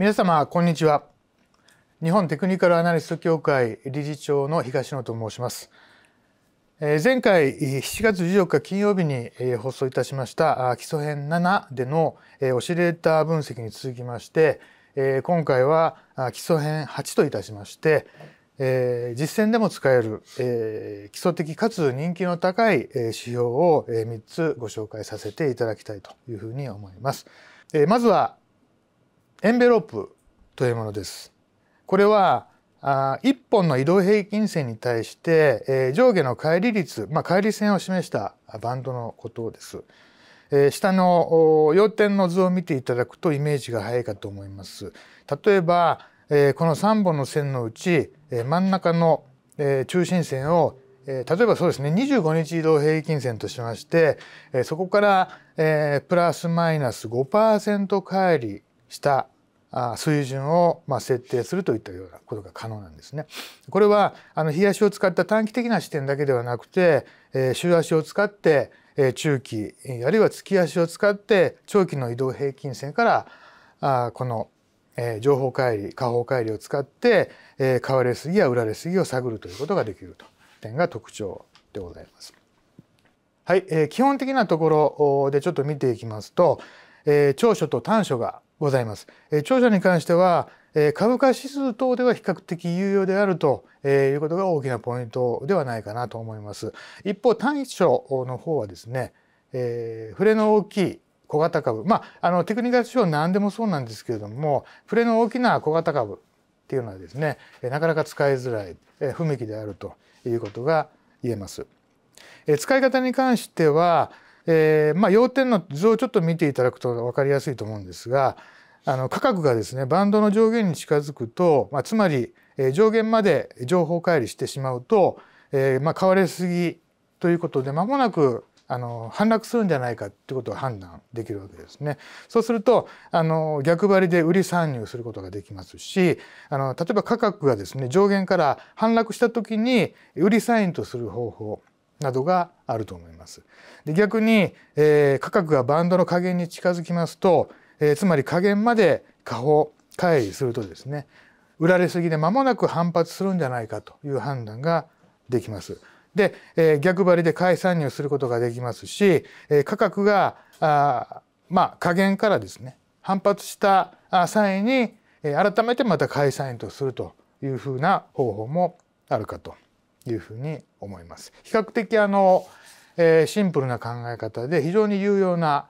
皆様こんにちは日本テクニカルアナリスト協会理事長の東野と申します前回7月14日金曜日に放送いたしました基礎編7でのオシレーター分析に続きまして今回は基礎編8といたしまして実践でも使える基礎的かつ人気の高い指標を3つご紹介させていただきたいというふうに思います。まずはエンベロープというものです。これはあ1本の移動平均線に対して、えー、上下の乖離率、まあ、乖離線を示したバンドのことです。えー、下の要点の図を見ていただくとイメージが早いかと思います。例えば、えー、この3本の線のうち、えー、真ん中の、えー、中心線を、えー、例えばそうですね25日移動平均線としまして、えー、そこから、えー、プラスマイナス5%乖離した水準をまあ設定するといったようなことが可能なんですね。これはあの日足を使った短期的な視点だけではなくて、えー、週足を使って、え中期あるいは月足を使って長期の移動平均線からあこの、え情報乖離下方乖離を使って、え買われすぎや売られすぎを探るということができると点が特徴でございます。はい、え基本的なところでちょっと見ていきますと、え長所と短所がございます。え長者に関しては、え株価指数等では比較的有用であると、えいうことが大きなポイントではないかなと思います。一方短所の方はですね、え触れの大きい小型株まああのテクニカル指標何でもそうなんですけれども触れの大きな小型株っていうのはですねなかなか使いづらい、え不向きであるということが言えます。え使い方に関してはえー、まあ、要点の図をちょっと見ていただくと分かりやすいと思うんですがあの価格がですねバンドの上限に近づくと、まあ、つまり、え上限まで情報乖離してしまうと、えー、まあ、買われすぎということで間もなくあの反落するんじゃないかってことを判断できるわけですね。そうするとあの逆張りで売り参入することができますしあの例えば価格がですね上限から反落した時に売りサインとする方法などがあると思います。で逆に、えー、価格がバンドの下限に近づきますと、えー、つまり下限まで下方乖離するとですね売られすぎで間もなく反発するんじゃないかという判断ができます。で、えー、逆張りで買い参入することができますし、えー、価格があまあ下限からですね反発した際に改めてまた買い参入とするというふうな方法もあるかと。いうふうに思います。比較的あの、えー、シンプルな考え方で非常に有用な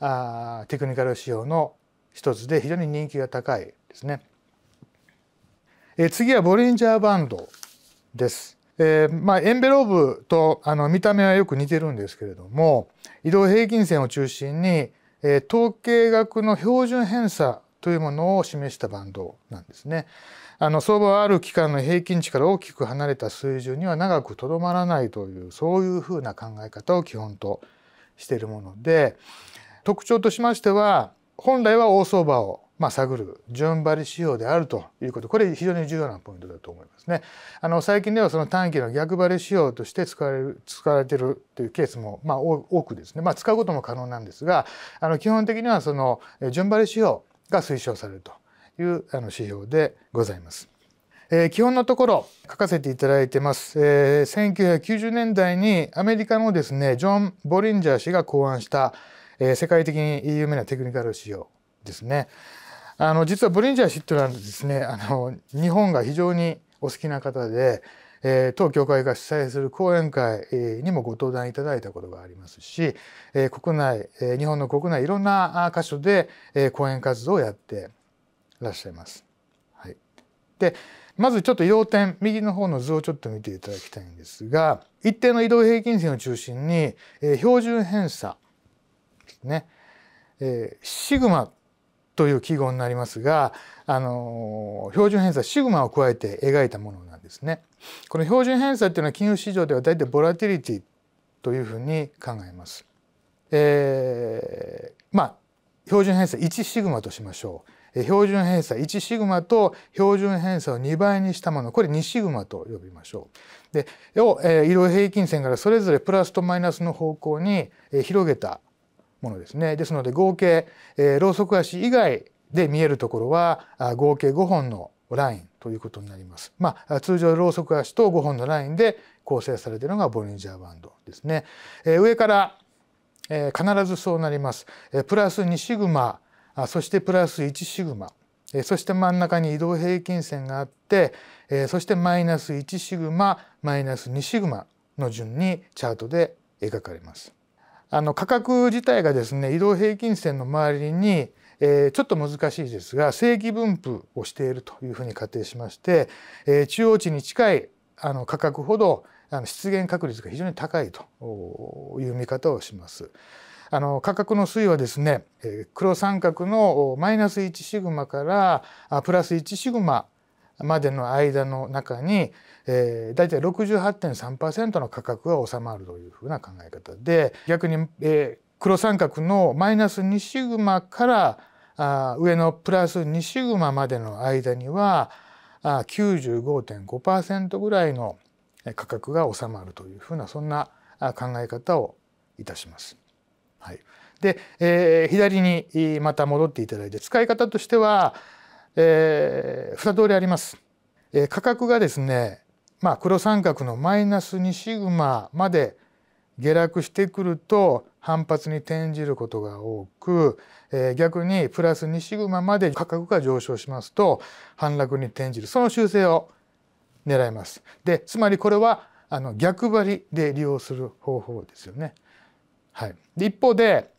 あテクニカル仕様の一つで非常に人気が高いですね。えー、次はボリンジャーバンドです。えー、まあ、エンベローブとあの見た目はよく似てるんですけれども移動平均線を中心に、え統計学の標準偏差というものを示したバンドなんですね。あの相場はある期間の平均値から大きく離れた水準には長くとどまらないというそういうふうな考え方を基本としているもので特徴としましては本来は大相場をまあ、探る順張り仕様であるということこれ非常に重要なポイントだと思いますね。あの最近ではその短期の逆張り仕様として使われる使われているというケースもまあ多くですね、まあ、使うことも可能なんですがあの基本的にはその順張り仕様が推奨されるというあの指標でございます。えー、基本のところ書かせていただいてます、えー、1990年代にアメリカのですねジョン・ボリンジャー氏が考案した、えー、世界的に有名なテクニカル指標ですね。あの実はボリンジャー氏っていうのはですねあの日本が非常にお好きな方で、えー、当協会が主催する講演会にもご登壇いただいたことがありますし、えー、国内、えー、日本の国内いろんな箇所で、えー、講演活動をやってらっしゃいます。はい、でまずちょっと要点右の方の図をちょっと見ていただきたいんですが一定の移動平均線を中心に、えー、標準偏差ですね、えー、シグマという記号になりますが、あの標準偏差シグマを加えて描いたものなんですね。この標準偏差っていうのは金融市場では大体ボラティリティというふうに考えます。えー、まあ標準偏差1シグマとしましょう。標準偏差1シグマと標準偏差を2倍にしたものこれ2シグマと呼びましょう。でを、え移動平均線からそれぞれプラスとマイナスの方向に、え広げたものですね。ですので合計、えー、ロウソク足以外で見えるところは合計5本のラインということになります。まあ、通常ロウソク足と5本のラインで構成されているのがボリンジャーバンドですね。えー、上から、えー、必ずそうなります。えー、プラス2シグマあそしてプラス1シグマそして真ん中に移動平均線があってそしてマイナス1シグママイナス2シグマの順にチャートで描かれます。あの価格自体がですね移動平均線の周りにえー、ちょっと難しいですが正規分布をしているというふうに仮定しまして、えー、中央値に近いあの価格ほどあの出現確率が非常に高いという見方をします。あの価格の推移はですね黒三角のマイナス1シグマからプラス1シグマまでの間の中に、えー、大体68.3%の価格が収まるというふうな考え方で逆に、えー、黒三角のマイナス2シグマからあ上のプラス2シグマまでの間にはあ95.5%ぐらいの価格が収まるというふうなそんな考え方をいたします。はい、で、えー、左にまた戻っていただいて使い方としてはえー、2通りあります。えー、価格がですね、まあ、黒三角のマイナス2シグマまで下落してくると反発に転じることが多く、えー、逆にプラス2シグマまで価格が上昇しますと反落に転じるその修正を狙います。でつまりこれはあの逆張りで利用する方法ですよね。はい、で一方で、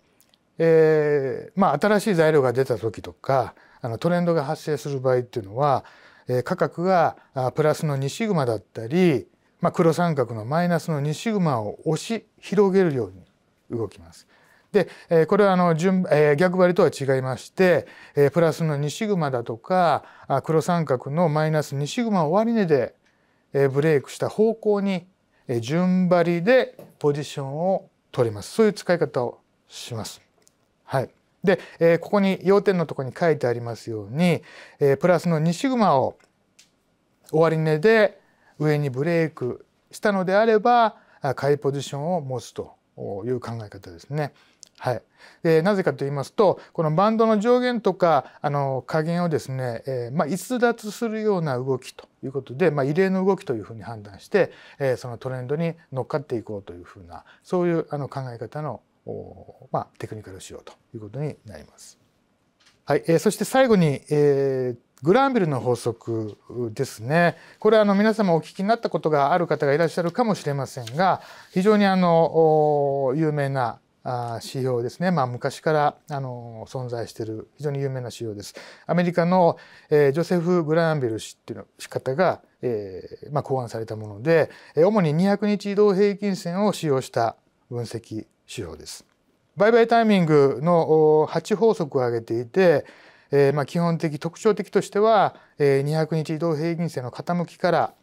えーまあ、新しい材料が出た時とかあのトレンドが発生する場合っていうのは、えー、価格がプラスの2シグマだったり、まあ、黒三角のマイナスの2シグマを押し広げるように動きます。で、えー、これはあの順、えー、逆張りとは違いまして、えー、プラスの2シグマだとか黒三角のマイナス2シグマを終値で、えー、ブレイクした方向に、えー、順張りでポジションを取りますそういう使い方をします。はいで、えー、ここに要点のとこに書いてありますように、えー、プラスの2シグマを終値で上にブレイクしたのであれば買いポジションを持つという考え方ですね。はい、でなぜかと言いますとこのバンドの上限とかあの加減をですね、えー、まあ、逸脱するような動きということで、まあ、異例の動きというふうに判断して、えー、そのトレンドに乗っかっていこうというふうなそういうあの考え方のまあ、テクニカル仕様ということになります。はい、えー、そして最後に、えー、グランビルの法則ですね。これはあの皆様お聞きになったことがある方がいらっしゃるかもしれませんが、非常にあの有名な指標ですね、まあ、昔からあの存在している非常に有名な指標です。アメリカの、えー、ジョセフ・グランビル氏っていうの仕方が、えーまあ、考案されたもので主に200日移動平均線を使用した分析手法です。売買タイミングの8法則を挙げていて、えー、まあ基本的特徴的としては、えー、200日移動平均線の傾きから、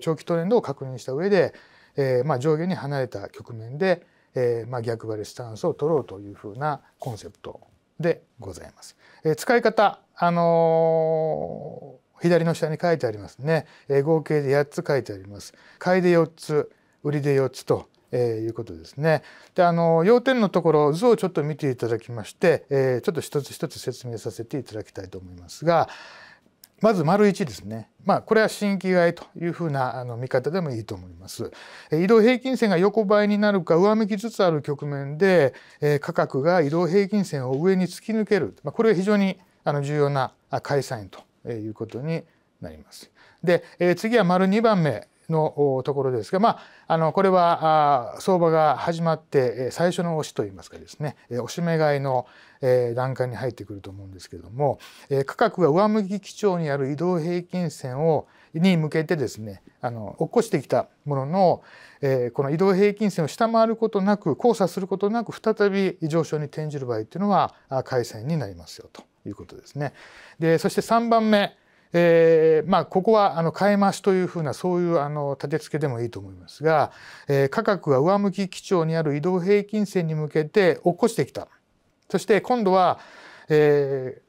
長期トレンドを確認した上で、えー、まあ上下に離れた局面で、えー、まあ逆張りスタンスを取ろうというふうなコンセプトでございます。えー、使い方、あのー、左の下に書いてありますね、合計で8つ書いてあります。買いで4つ売りで4つとえー、いうことですね。であの要点のところ図をちょっと見ていただきまして、えー、ちょっと一つ一つ説明させていただきたいと思いますがまず丸1ですね。まあ、これは新規買いというふうなあの見方でもいいと思います。移動平均線が横ばいになるか上向きつつある局面で、えー、価格が移動平均線を上に突き抜ける、まあ、これは非常にあの重要な解散ということになります。で、えー、次は丸2番目、のところですが、まあ、あのこれは相場が始まって最初の押しといいますかですね押し目買いの段階に入ってくると思うんですけども価格が上向き基調にある移動平均線をに向けてですねあの落っこしてきたものの、この移動平均線を下回ることなく交差することなく再び上昇に転じる場合というのは改線になりますよということですね。でそして3番目えー、まあ、ここはあの買い増しというふうなそういうあの立て付けでもいいと思いますが、えー、価格が上向き基調にある移動平均線に向けて落っこしてきたそして今度は、え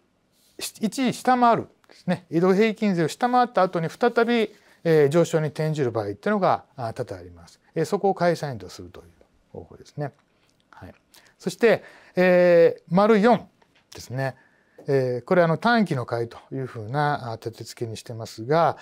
ー、一時下回るですね移動平均線を下回った後に再び、えー、上昇に転じる場合っていうのが多々あります、えー、そこを買いサインとするという方法ですね、はい、そして、えー、丸4ですねこれあ短期の買いというふうな立て付けにしてますが、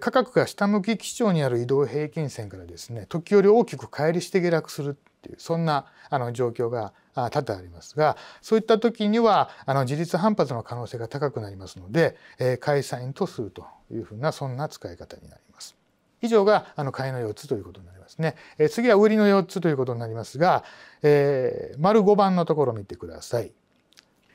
価格が下向き基調にある移動平均線からですね時折大きく乖離して下落するっていうそんな状況が多々ありますがそういった時には自立反発の可能性が高くなりますので、買いサインとするというふうなそんな使い方になります。以上が買いの4つということになりますね。次は売りの4つということになりますが、丸5番のところを見てください。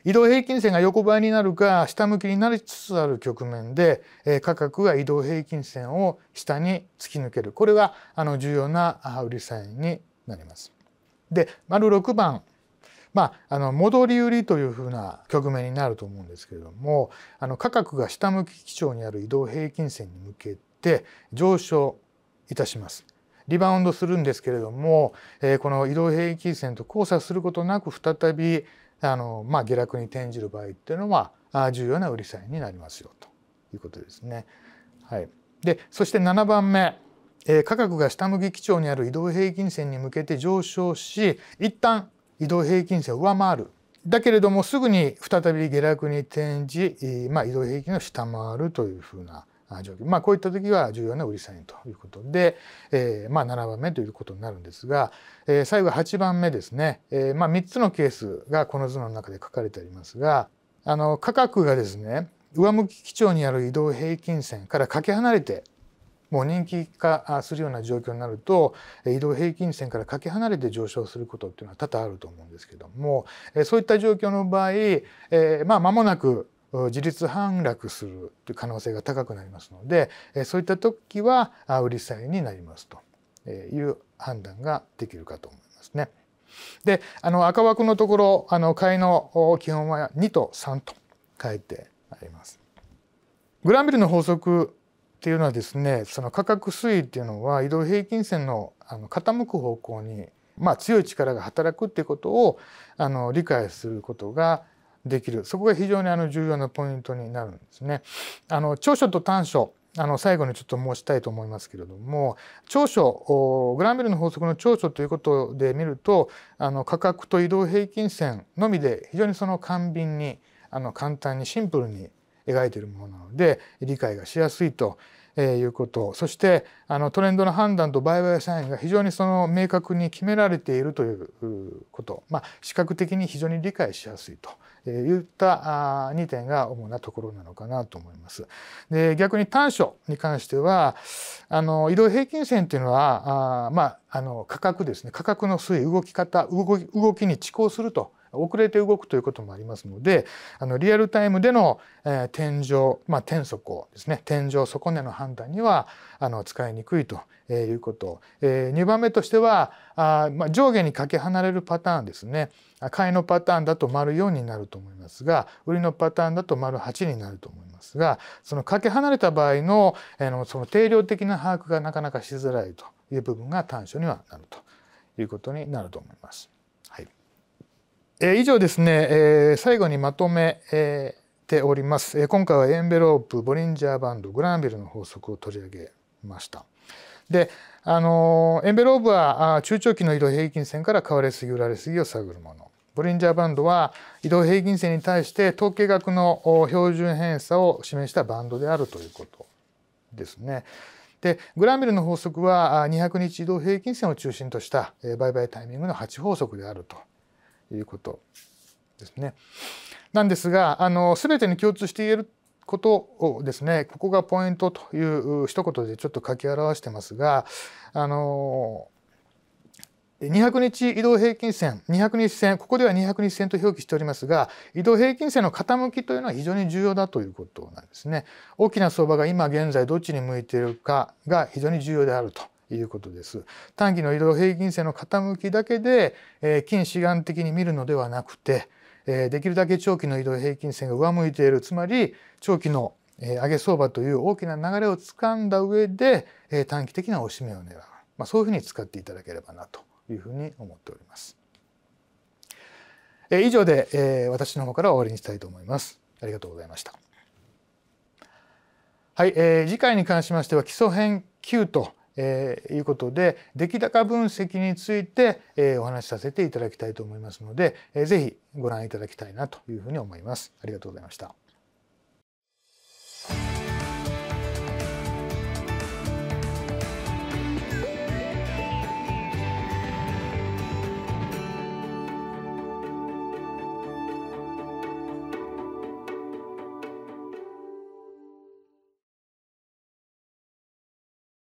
移動平均線が横ばいになるか下向きになりつつある局面で、価格が移動平均線を下に突き抜けるこれがあの重要な売りサインになります。で丸6番まあ、あの戻り売りというふうな局面になると思うんですけれどもあの価格が下向き基調にある移動平均線に向けて上昇いたします。リバウンドするんですけれども、えー、この移動平均線と交差することなく再びあの、まあ、下落に転じる場合っていうのは重要な売りサインになりますよということですね。はい、でそして7番目、えー、価格が下向き基調にある移動平均線に向けて上昇し一旦移動平均線を上回るだけれどもすぐに再び下落に転じ、まあ、移動平均を下回るというふうな状況、まあ、こういった時は重要な売りサインということで、えー、まあ7番目ということになるんですが、えー、最後8番目ですね、えー、まあ3つのケースがこの図の中で書かれてありますがあの価格がですね上向き基調にある移動平均線からかけ離れてもう人気化するような状況になると移動平均線からかけ離れて上昇することっていうのは多々あると思うんですけどもそういった状況の場合、えー、まあ間もなく自立反落するという可能性が高くなりますのでそういった時は売り債になりますという判断ができるかと思いますね。であの赤枠のところあの買いの基本は2と3と書いてあります。グランビルの法則っていうのはですねその価格推移っていうのは移動平均線のあの傾く方向に、まあ、強い力が働くっていうことをあの理解することができるそこが非常にあの重要なポイントになるんですね。あの長所と短所あの最後にちょっと申したいと思いますけれども長所グランベルの法則の長所ということで見るとあの価格と移動平均線のみで非常にその簡便にあの簡単にシンプルに描いているものなので理解がしやすいとえー、いうことそしてあのトレンドの判断と売買サインが非常にその明確に決められているということ、まあ、視覚的に非常に理解しやすいと。いった2点が主なところなのかなと思います。で逆に短所に関してはあの移動平均線というのはあまああの価格ですね価格の推移動き方動き動きに遅行すると。遅れて動くということもありますのであのリアルタイムでの、えー、天井、まあ、天底ですね天井底根の判断にはあの使いにくいということ、えー、2番目としてはあ、まあ、上下にかけ離れるパターンですね買いのパターンだと丸4になると思いますが売りのパターンだと丸8になると思いますがそのかけ離れた場合の,、えー、のその定量的な把握がなかなかしづらいという部分が短所にはなるということになると思います。はいえ以上ですね、え最後にまとめ、えております、え今回はエンベロープボリンジャーバンドグランビルの法則を取り上げました。であのエンベロープは中長期の移動平均線から買われすぎ売られすぎを探るものボリンジャーバンドは移動平均線に対して統計学の標準偏差を示したバンドであるということですね。でグランビルの法則は200日移動平均線を中心とした売買タイミングの8法則であるということですね。なんですがあの全てに共通して言えることをですねここがポイントという一言でちょっと書き表してますがあの200日移動平均線200日線ここでは200日線と表記しておりますが移動平均線の傾きというのは非常に重要だということなんですね。大きな相場が今現在どっちに向いているかが非常に重要であるということです。短期の移動平均線の傾きだけで、えー、近視眼的に見るのではなくて、えー、できるだけ長期の移動平均線が上向いているつまり長期の、えー、上げ相場という大きな流れをつかんだ上で、えー、短期的な押し目を狙う、まあ、そういうふうに使っていただければなというふうに思っております。えー、以上で、えー、私の方から終わりにしたいと思います。ありがとうございました。はい、えー、次回に関しましては基礎編9とえー、いうことで出来高分析について、えー、お話しさせていただきたいと思いますので、えー、ぜひご覧いただきたいなというふうに思います。ありがとうございました。